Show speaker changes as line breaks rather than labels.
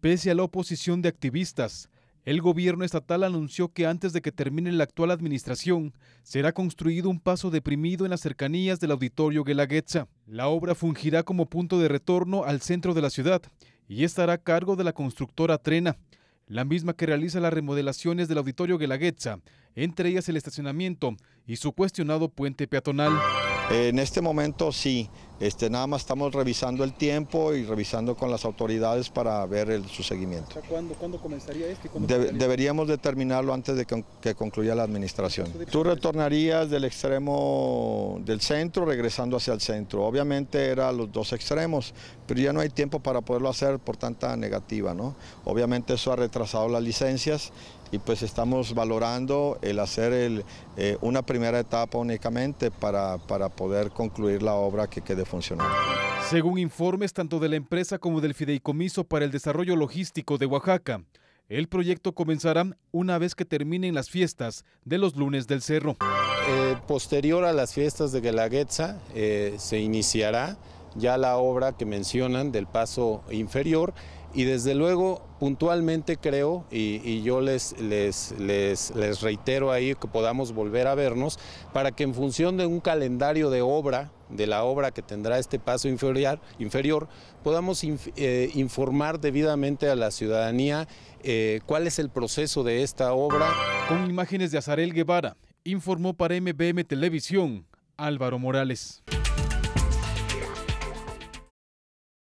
Pese a la oposición de activistas, el gobierno estatal anunció que antes de que termine la actual administración, será construido un paso deprimido en las cercanías del auditorio Guelaguetza. La obra fungirá como punto de retorno al centro de la ciudad y estará a cargo de la constructora Trena, la misma que realiza las remodelaciones del auditorio Guelaguetza, entre ellas el estacionamiento y su cuestionado puente
peatonal. En este momento sí, este, nada más estamos revisando el tiempo y revisando con las autoridades para ver el, su seguimiento.
cuándo, comenzaría este?
Deberíamos determinarlo antes de que, concluya la administración. Tú retornarías del extremo del centro regresando hacia el centro. Obviamente eran los dos extremos, pero ya no hay tiempo para poderlo hacer por tanta negativa. ¿no? Obviamente eso ha retrasado las licencias y pues estamos valorando el hacer eh, una primera etapa únicamente para, para poder concluir la obra que quede funcionar.
Según informes tanto de la empresa como del Fideicomiso para el Desarrollo Logístico de Oaxaca, el proyecto comenzará una vez que terminen las fiestas de los lunes del cerro.
Eh, posterior a las fiestas de Guelaguetza eh, se iniciará ya la obra que mencionan del paso inferior y desde luego puntualmente creo y, yo les, les, reitero ahí que podamos volver a vernos para que en función de un calendario de obra, de la obra que tendrá este paso inferior, inferior podamos eh, informar debidamente a la ciudadanía eh, cuál es el proceso de esta obra. Con imágenes de Azarel Guevara, informó para MBM Televisión
Álvaro Morales.